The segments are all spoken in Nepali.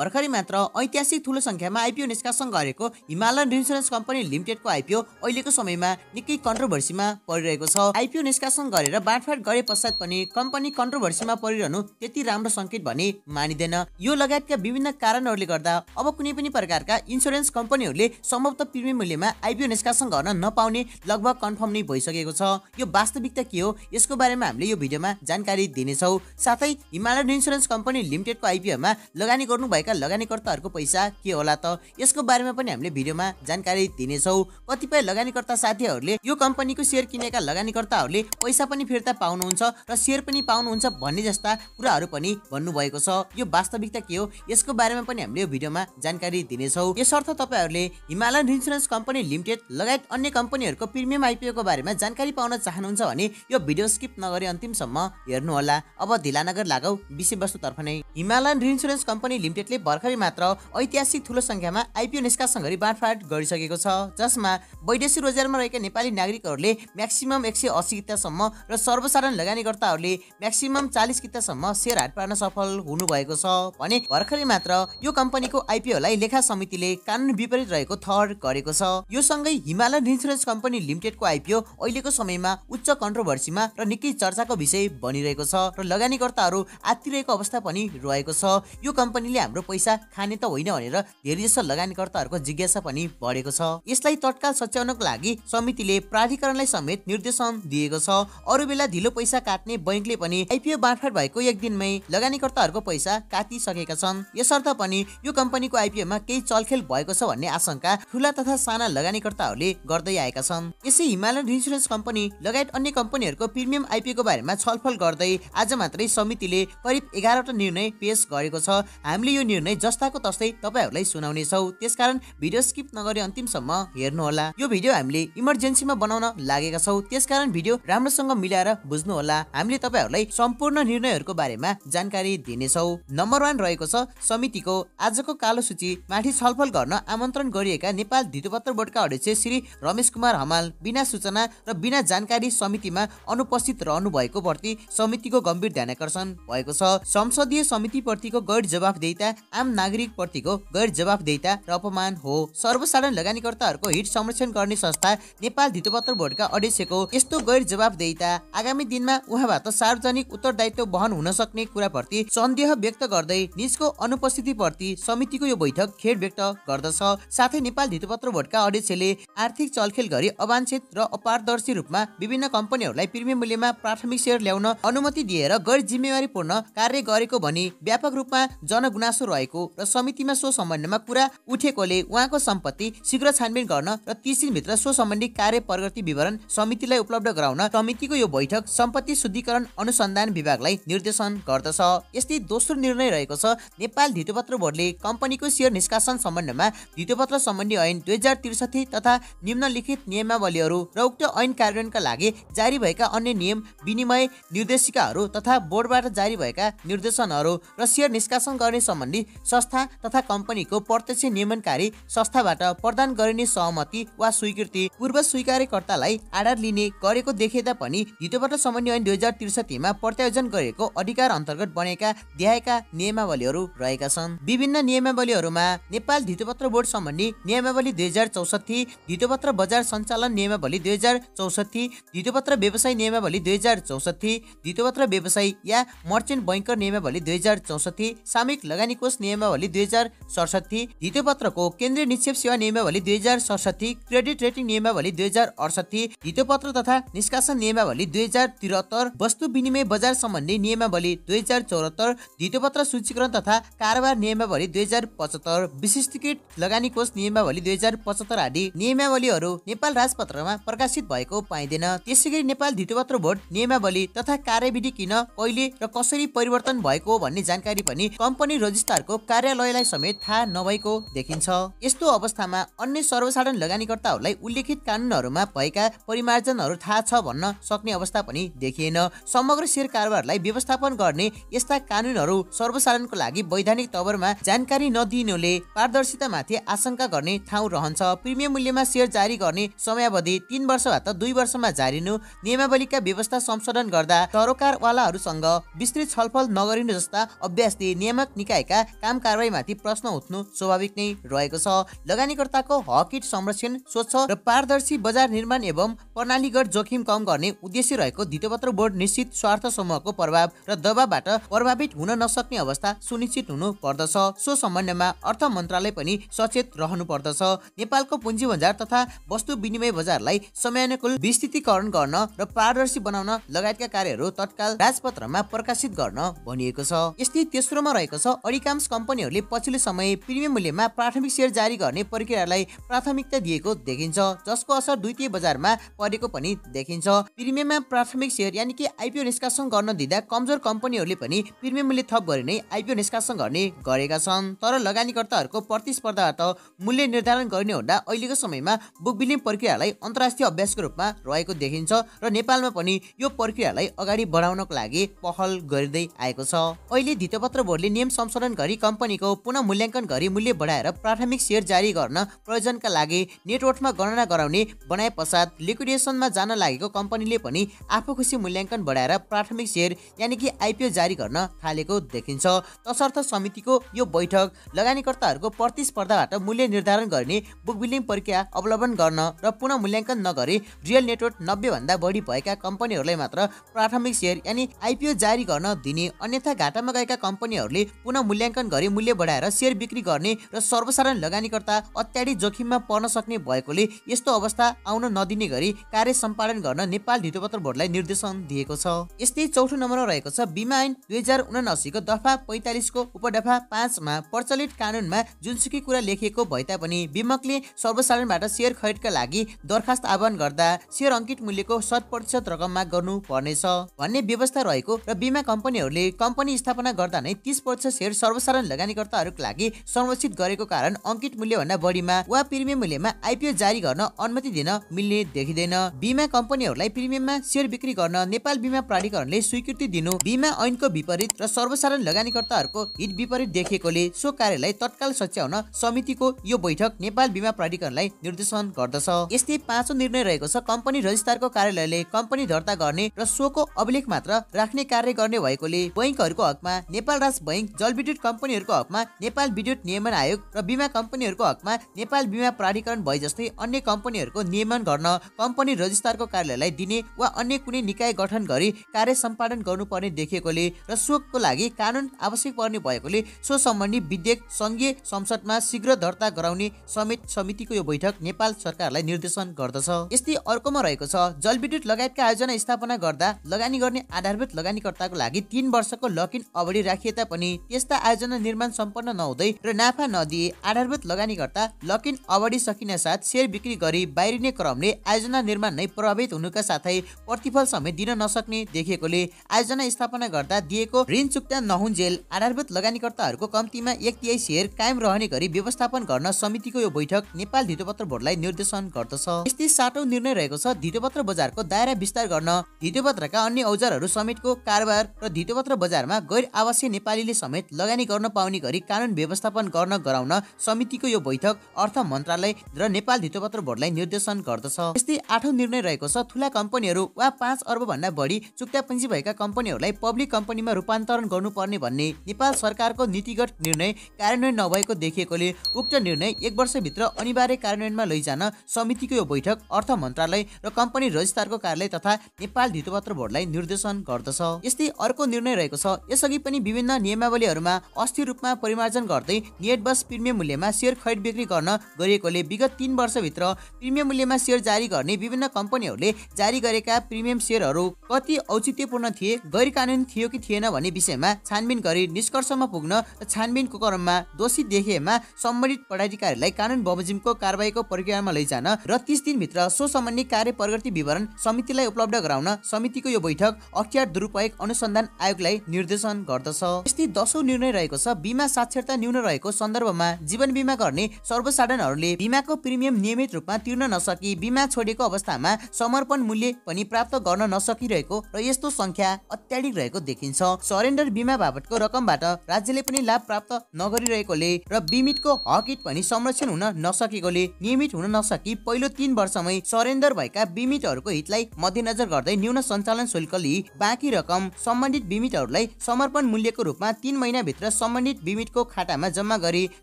भर्खरै मात्र ऐतिहासिक ठुलो सङ्ख्यामा आइपिओ निष्कासन गरेको हिमालयन इन्सुरेन्स कम्पनी लिमिटेडको आइपिओ अहिलेको समयमा निकै कन्ट्रोभर्सीमा परिरहेको छ आइपिओ निष्कासन गरेर बाँडफाँड गरे पश्चात पनि कम्पनी कन्ट्रोभर्सीमा परिरहनु त्यति राम्रो सङ्केत भने मानिँदैन यो लगायतका विभिन्न कारणहरूले गर्दा अब कुनै पनि प्रकारका इन्सुरेन्स कम्पनीहरूले सम्भवत प्रिमियम मूल्यमा आइपिओ निष्कासन गर्न नपाउने लगभग कन्फर्म नै भइसकेको छ यो वास्तविकता के हो यसको बारेमा हामीले यो भिडियोमा जानकारी दिनेछौँ साथै हिमालयन इन्सुरेन्स कम्पनी लिमिटेडको आइपिओमा लगानी गर्नुभएका भएका लगानीकर्ताहरूको पैसा के होला त यसको बारेमा पनि हामीले भिडियोमा जानकारी दिनेछौँ कतिपय लगानीकर्ता साथीहरूले यो कम्पनीको सेयर किनेका लगानीकर्ताहरूले पैसा पनि फिर्ता पाउनुहुन्छ र सेयर पनि पाउनुहुन्छ भन्ने जस्ता कुराहरू पनि भन्नुभएको छ यो वास्तविकता के हो यसको बारेमा पनि हामीले यो भिडियोमा जानकारी दिनेछौँ यसर्थ तपाईँहरूले हिमालयन इन्सुरेन्स कम्पनी लिमिटेड लगायत अन्य कम्पनीहरूको प्रिमियम आइपिओको बारेमा जानकारी पाउन चाहनुहुन्छ भने यो भिडियो स्किप नगरी अन्तिमसम्म हेर्नुहोला अब ढिलानगर लागौ विषयवस्तुतर्फ नै हिमालयन इन्सुरेन्स कम्पनी लिमिटेडले भर्खरै मात्र ऐतिहासिक ठुलो सङ्ख्यामा आइपिओ गरी बाँडफाँड गरिसकेको छ जसमा वैदेशिक रोजगारमा रहेका नेपाली नागरिकहरूले म्याक्सिमम एक सय अस्सी कितासम्म र सर्वसाधारण लगानीकर्ताहरूले म्याक्सिमम चालिस कितासम्म सेयर हाट पार्न सफल हुनुभएको छ भने भर्खरै मात्र यो कम्पनीको आइपिओलाई लेखा समितिले कानुन विपरीत रहेको थर गरेको छ यो सँगै हिमालयन इन्सुरेन्स कम्पनी लिमिटेडको आइपिओ अहिलेको समयमा उच्च कन्ट्रोभर्सीमा र निकै चर्चाको विषय बनिरहेको छ र लगानीकर्ताहरू आत्तिरहेको अवस्था पनि रहेको छ यो कम्पनीले हाम्रो हाम्रो पैसा खाने त होइन भनेर धेरै धेरैजसो लगानीकर्ताहरूको जिज्ञासा पनि बढेको छ यसलाई तत्काल सच्याउनको लागि समितिले प्राधिकरणलाई समेत निर्देशन दिएको छ अरू बेला ढिलो पैसा काट्ने बैङ्कले पनि आइपिओ बाँडफाट भएको एक दिनमै लगानीकर्ताहरूको पैसा काटिसकेका छन् यसर्थ पनि यो कम्पनीको आइपिओमा केही चलखेल भएको छ भन्ने आशंका ठुला तथा साना लगानीकर्ताहरूले गर्दै आएका छन् यसै हिमालयन इन्सुरेन्स कम्पनी लगायत अन्य कम्पनीहरूको प्रिमियम आइपिओको बारेमा छलफल गर्दै आज मात्रै समितिले करिब एघारवटा निर्णय पेश गरेको छ हामीले यो निर्णय जस्ताको तस्तै तपाईँहरूलाई छौ त्यसकारण भिडियो स्किप नगरी अन्तिमसम्म हेर्नुहोला यो भिडियो हामीले इमर्जेन्सीमा बनाउन लागेका छौँ त्यसकारण भिडियो राम्रोसँग मिलाएर बुझ्नुहोला हामीले तपाईँहरूलाई सम्पूर्ण निर्णयहरूको बारेमा जानकारी दिनेछौँ नम्बर वान रहेको छ समितिको आजको कालो सूची माथि छलफल गर्न आमन्त्रण गरिएका नेपाल धितुपत्र बोर्डका अध्यक्ष श्री रमेश कुमार हमाल बिना सूचना र बिना जानकारी समितिमा अनुपस्थित रहनु भएको प्रति समितिको गम्भीर ध्यानकर्षण भएको छ संसदीय समिति प्रतिको गैर जवाफदेता आम नागरिक प्रतिको गैर जवाबदेता र अपमान हो सर्वसाधारण लगानीकर्ताहरूको हित संरक्षण गर्ने संस्था नेपाल धितोपत्र बोर्डका अध्यक्षको यस्तो गैर जवाबदेता आगामी दिनमा उहाँबाट सार्वजनिक उत्तरदायित्व वहन हुन सक्ने कुराप्रति सन्देह व्यक्त गर्दै निजको अनुपस्थितिप्रति समितिको यो बैठक खेद व्यक्त गर्दछ साथै नेपाल धितोपत्र बोर्डका अध्यक्षले आर्थिक चलखेल गरी अवांछित र अपारदर्शी रूपमा विभिन्न कम्पनीहरूलाई प्रिमियम मूल्यमा प्राथमिक सेयर ल्याउन अनुमति दिएर गैर जिम्मेवारीपूर्ण कार्य गरेको भनी व्यापक रूपमा जनगुनासो रहेको र समितिमा सो सम्बन्धमा कुरा उठेकोले उहाँको सम्पत्ति शीघ्र छानबिन गर्न र तिस दिनभित्र सो सम्बन्धी कार्य प्रगति विवरण समितिलाई उपलब्ध गराउन समितिको यो बैठक सम्पत्ति शुद्धिकरण अनुसन्धान विभागलाई निर्देशन गर्दछ यस्तै दोस्रो निर्णय रहेको छ नेपाल धितोपत्र बोर्डले कम्पनीको सेयर निष्कासन सम्बन्धमा धितोपत्र सम्बन्धी ऐन दुई हजार त्रिसठी तथा निम्नलिखित नियमावलीहरू र उक्त ऐन कार्यान्वयनका लागि जारी भएका अन्य नियम विनिमय निर्देशिकाहरू तथा बोर्डबाट जारी भएका निर्देशनहरू र सेयर निष्कासन गर्ने सम्बन्धी संस्था तथा कम्पनीको प्रत्यक्ष नियमनकारी संस्थाबाट प्रदान गरिने सहमति वा स्वीकृति पूर्व स्वीकारकर्तालाई आधार लिने गरेको देखे तापनि हितोबाट समन्वय ऐन दुई हजार त्रिसठीमा प्रत्यायोजन गरेको अधिकार अन्तर्गत बनेका ध्याएका नियमावलीहरू रहेका छन् विभिन्न नियमावलीहरूमा नेपाल धितोपत्र बोर्ड सम्बन्धी नियमावली दुई हजार चौसठी धितोपत्र बजार सञ्चालन नियमावली दुई हजार चौसठी धितोपत्र व्यवसाय नियमावली दुई हजार चौसठी धितोपत्र व्यवसाय या मर्चेन्ट बैङ्कर नियमावली दुई हजार चौसठी सामूहिक लगानीको कोष नियमावली दुई हजार सडसठी हितोपत्रको केन्द्रीय निक्षेप सेवा नियमावली दुई हजार सडसठी क्रेडिट रेटिङ नियमावली दुई हजार अडसठी हितोपत्र तथा निष्कासन नियमावली दुई हजार त्रिहत्तर वस्तु विनिमय बजार सम्बन्धी नियमावली दुई हजार चौरात्तर हितोपत्र सूचीकरण तथा कारोबार नियमावली दुई हजार पचहत्तर विशिष्टीकृत लगानी कोष नियमावली दुई हजार पचहत्तर आदि नियमावलीहरू नेपाल राजपत्रमा प्रकाशित भएको पाइँदैन त्यसै गरी नेपाल धितोपत्र भोट नियमावली तथा कार्यविधि किन कहिले र कसरी परिवर्तन भएको भन्ने जानकारी पनि कम्पनी रजिस्ट्रार सरकारको कार्यालयलाई समेत थाहा नभएको देखिन्छ यस्तो अवस्थामा अन्य सर्वसाधारण लगानीकर्ताहरूलाई उल्लेखित कानुनहरूमा भएका परिमार्जनहरू थाहा छ भन्न सक्ने अवस्था पनि देखिएन समग्र सेयर कारोबारलाई व्यवस्थापन गर्ने यस्ता कानुनहरू सर्वसाधारणको लागि वैधानिक तवरमा जानकारी नदिनुले पारदर्शितामाथि आशंका गर्ने ठाउँ रहन्छ प्रिमियम मूल्यमा सेयर जारी गर्ने समयावधि तीन वर्षबाट दुई वर्षमा जारिनु नियमावलीका व्यवस्था संशोधन गर्दा सरकारवालाहरूसँग विस्तृत छलफल नगरिनु जस्ता अभ्यासले नियामक निकायका काम कारवाहीमाथि प्रश्न उठ्नु स्वाभाविक नै रहेको छ लगानीकर्ताको हक संरक्षण स्वच्छ र पारदर्शी बजार निर्माण एवं प्रणालीगत जोखिम कम गर्ने उद्देश्य रहेको धितोपत्र बोर्ड निश्चित स्वार्थ समूहको प्रभाव र दबावबाट प्रभावित हुन नसक्ने अवस्था सुनिश्चित हुनु पर्दछ सो सम्बन्धमा अर्थ मन्त्रालय पनि सचेत रहनु पर्दछ नेपालको पुँजी बजार तथा वस्तु विनिमय बजारलाई समयानुकूल विस्तृतिकरण गर्न र पारदर्शी बनाउन लगायतका कार्यहरू तत्काल राजपत्रमा प्रकाशित गर्न भनिएको छ यस्तै तेस्रोमा रहेको छ अडिका अधिकांश कम्पनीहरूले पछिल्लो समय प्रिमियम मूल्यमा प्राथमिक सेयर जारी गर्ने प्रक्रियालाई प्राथमिकता दिएको देखिन्छ जसको असर द्वितीय बजारमा परेको पनि देखिन्छ प्रिमियममा प्राथमिक सेयर यानि कि आइपिओ निष्कासन गर्न दिँदा कमजोर कम्पनीहरूले पनि प्रिमियम मूल्य थप गरी नै आइपिओ निष्कासन गर्ने गरेका छन् तर लगानीकर्ताहरूको प्रतिस्पर्धा मूल्य निर्धारण गर्ने हुँदा अहिलेको समयमा बुक बिलिङ प्रक्रियालाई अन्तर्राष्ट्रिय अभ्यासको रूपमा रहेको देखिन्छ र नेपालमा पनि यो प्रक्रियालाई अगाडि बढाउनको लागि पहल गरिँदै आएको छ अहिले धितपत्र बोर्डले नियम संशोधन गरी कम्पनीको पुनः मूल्याङ्कन गरी मूल्य बढाएर प्राथमिक सेयर जारी गर्न प्रयोजनका लागि नेटवर्थमा गणना गराउने बनाए पश्चात लिक्विडेसनमा जान लागेको कम्पनीले पनि आफू खुसी मूल्याङ्कन बढाएर प्राथमिक सेयर यानि कि आइपिओ जारी गर्न थालेको देखिन्छ तसर्थ समितिको यो बैठक लगानीकर्ताहरूको प्रतिस्पर्धाबाट मूल्य निर्धारण गर्ने बुक प्रक्रिया अवलम्बन गर्न र पुनः मूल्याङ्कन नगरी रियल नेटवर्क भन्दा बढी भएका कम्पनीहरूलाई मात्र प्राथमिक सेयर यानि आइपिओ जारी गर्न दिने अन्यथा घाटामा गएका कम्पनीहरूले पुनः मूल्याङ्कन मूल्याङ्कन गरी मूल्य बढाएर सेयर बिक्री गर्ने र सर्वसाधारण लगानीकर्ता अत्याधिक जोखिममा पर्न सक्ने भएकोले यस्तो अवस्था आउन नदिने गरी कार्य सम्पादन गर्न नेपाल धितोपत्र बोर्डलाई निर्देशन दिएको छ यस्तै चौथो नम्बरमा रहेको छ बिमा ऐन दुई हजार उनासीको दफा पैँतालिसको उपडफा पाँचमा प्रचलित कानुनमा जुनसुकै कुरा लेखिएको भए तापनि बिमकले सर्वसाधारणबाट सेयर खरिदका लागि दरखास्त आह्वान गर्दा सेयर अङ्कित मूल्यको शत प्रतिशत रकममा माग पर्नेछ भन्ने व्यवस्था रहेको र बिमा कम्पनीहरूले कम्पनी स्थापना गर्दा नै तिस प्रतिशत सेयर सर्व सर्वसाधारण लगानीकर्ताहरूको लागि संरक्षित गरेको कारण अङ्कित मूल्यभन्दा बढीमा वा प्रिमियम मूल्यमा आइपिओ जारी गर्न अनुमति दिन मिल्ने देखिँदैन बिमा कम्पनीहरूलाई प्रिमियममा सेयर बिक्री गर्न नेपाल बिमा प्राधिकरणले स्वीकृति दिनु बिमा ऐनको विपरीत र सर्वसाधारण लगानीकर्ताहरूको हित विपरीत देखिएकोले सो कार्यलाई तत्काल सच्याउन समितिको यो बैठक नेपाल बिमा प्राधिकरणलाई निर्देशन गर्दछ यस्तै पाँचौँ निर्णय रहेको छ कम्पनी रजिस्ट्रारको कार्यालयले कम्पनी दर्ता गर्ने र सोको अभिलेख मात्र राख्ने कार्य गर्ने भएकोले बैङ्कहरूको हकमा नेपाल राज बैङ्क जलविद्युत कम्पनीहरूको हकमा नेपाल विद्युत नियमन आयोग र बिमा कम्पनीहरूको हकमा नेपाल बिमा प्राधिकरण भए जस्तै अन्य कम्पनीहरूको नियमन गर्न कम्पनी रजिस्ट्रारको कार्यालयलाई दिने वा अन्य कुनै निकाय गठन गरी कार्य सम्पादन गर्नुपर्ने देखिएकोले र सोको लागि कानुन आवश्यक पर्ने भएकोले सो सम्बन्धी विधेयक सङ्घीय संसदमा शीघ्र दर्ता गराउने समेत समितिको यो बैठक नेपाल सरकारलाई निर्देशन गर्दछ यस्तै अर्कोमा रहेको छ जलविद्युत लगायतका आयोजना स्थापना गर्दा लगानी गर्ने आधारभूत लगानीकर्ताको लागि तीन वर्षको लकिन अवधि राखिए तापनि त्यस्ता आयोजना निर्माण सम्पन्न नहुँदै र नाफा नदिए आधारभूत लगानीकर्ता लक इन अवधि सकिने साथ सेयर बिक्री गरी बाहिरिने क्रमले आयोजना निर्माण नै प्रभावित हुनुका साथै प्रतिफल समेत दिन नसक्ने देखिएकोले आयोजना स्थापना गर्दा दिएको ऋण चुक्ता नहुन्जेल आधारभूत लगानीकर्ताहरूको कम्तीमा एक तिहाई सेयर कायम रहने गरी व्यवस्थापन गर्न समितिको यो बैठक नेपाल धितोपत्र बोर्डलाई निर्देशन गर्दछ यस्तै साटो निर्णय रहेको छ धितोपत्र बजारको दायरा विस्तार गर्न धितोपत्रका अन्य औजारहरू समेतको कारोबार र धितोपत्र बजारमा गैर आवासीय नेपालीले समेत लगानी गर्न पाउने गरी कानुन व्यवस्थापन गर्न गराउन समितिको यो बैठक अर्थ मन्त्रालय र नेपाल धितोपत्र बोर्डलाई निर्देशन गर्दछ यस्तै आठौँ निर्णय रहेको छ ठुला कम्पनीहरू वा पाँच अर्बभन्दा बढी चुक्ता पुँजी भएका कम्पनीहरूलाई पब्लिक कम्पनीमा रूपान्तरण गर्नुपर्ने भन्ने नेपाल सरकारको नीतिगत निर्णय कार्यान्वयन नभएको देखिएकोले उक्त निर्णय एक वर्षभित्र अनिवार्य कार्यान्वयनमा लैजान समितिको यो बैठक अर्थ मन्त्रालय र कम्पनी रजिस्ट्रारको कार्यालय तथा नेपाल धितोपत्र बोर्डलाई निर्देशन गर्दछ यस्तै अर्को निर्णय रहेको छ यसअघि पनि विभिन्न नियमावलीहरूमा अस्थिर रूपमा परिमार्जन गर्दै नेट बस प्रिमियम मूल्यमा सेयर खरिद बिक्री गर्न गरिएकोले विगत तिन वर्षभित्र प्रिमियम मूल्यमा सेयर जारी गर्ने विभिन्न कम्पनीहरूले जारी गरेका प्रिमियम सेयरहरू कति औचित्यपूर्ण थिए गैर कानुन थियो कि थिएन भन्ने विषयमा छानबिन गरी निष्कर्षमा पुग्न र छानबिनको क्रममा दोषी देखिएमा सम्बन्धित पदाधिकारीलाई कानुन बमोजिमको कारवाहीको प्रक्रियामा लैजान र तिस दिनभित्र सो सम्बन्धी कार्य प्रगति विवरण समितिलाई उपलब्ध गराउन समितिको यो बैठक अख्तियार दुरुपयोग अनुसन्धान आयोगलाई निर्देशन गर्दछ यस्तै दसौँ निर्णय रहेको रहेको छ बिमा साक्षरता न्यून रहेको सन्दर्भमा जीवन बिमा गर्ने सर्वसाधारणहरूले बिमाको प्रिमियम नियमित रूपमा तिर्न नसकी बिमा छोडेको अवस्थामा समर्पण मूल्य पनि प्राप्त गर्न नसकिरहेको र यस्तो संख्या अत्याधिक रहेको देखिन्छ सरेन्डर बिमा बाबतको रकमबाट राज्यले पनि लाभ प्राप्त नगरिरहेकोले र बिमितको हकिट पनि संरक्षण हुन नसकेकोले नियमित हुन नसकी पहिलो तिन वर्षमै सरेन्डर भएका बिमितहरूको हितलाई मध्यनजर गर्दै न्यून सञ्चालन शुल्क लिई बाँकी रकम सम्बन्धित बिमितहरूलाई समर्पण मूल्यको रूपमा तिन महिनाभित्र सम्बन्धित बिमितको खातामा जम्मा गरी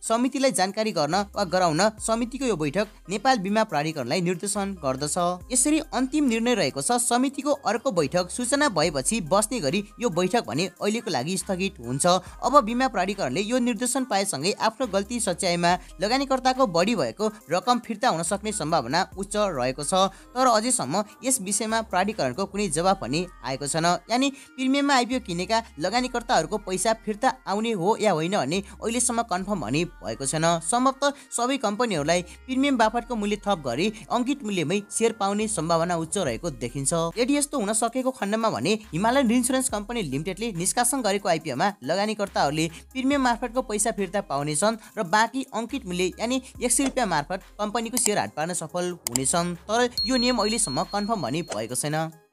समितिलाई जानकारी गर्न वा गराउन समितिको यो बैठक नेपाल बिमा प्राधिकरणलाई निर्देशन गर्दछ यसरी अन्तिम निर्णय रहेको छ समितिको अर्को बैठक सूचना भएपछि बस्ने गरी यो बैठक भने अहिलेको लागि स्थगित हुन्छ अब बिमा प्राधिकरणले यो निर्देशन पाएसँगै आफ्नो गल्ती सच्याइमा लगानीकर्ताको बढी भएको रकम फिर्ता हुन सक्ने सम्भावना उच्च रहेको छ तर अझैसम्म यस विषयमा प्राधिकरणको कुनै जवाब पनि आएको छैन यानि प्रिमियममा आइपिओ किनेका लगानीकर्ताहरूको पैसा फिर्ता आउने हो या होइन भन्ने अहिलेसम्म कन्फर्म भने भएको छैन सम्भवतः सबै कम्पनीहरूलाई प्रिमियम बाफटको मूल्य थप गरी अङ्कित मूल्यमै सेयर पाउने सम्भावना उच्च रहेको देखिन्छ यदि यस्तो हुन सकेको खण्डमा भने हिमालयन इन्सुरेन्स कम्पनी लिमिटेडले निष्कासन गरेको आइपिओमा लगानीकर्ताहरूले प्रिमियम मार्फतको पैसा फिर्ता पाउनेछन् र बाँकी अङ्कित मूल्य यानि एक सय रुपियाँ मार्फत कम्पनीको सेयर हाट पार्न सफल हुनेछन् तर यो नियम अहिलेसम्म कन्फर्म भने भएको छैन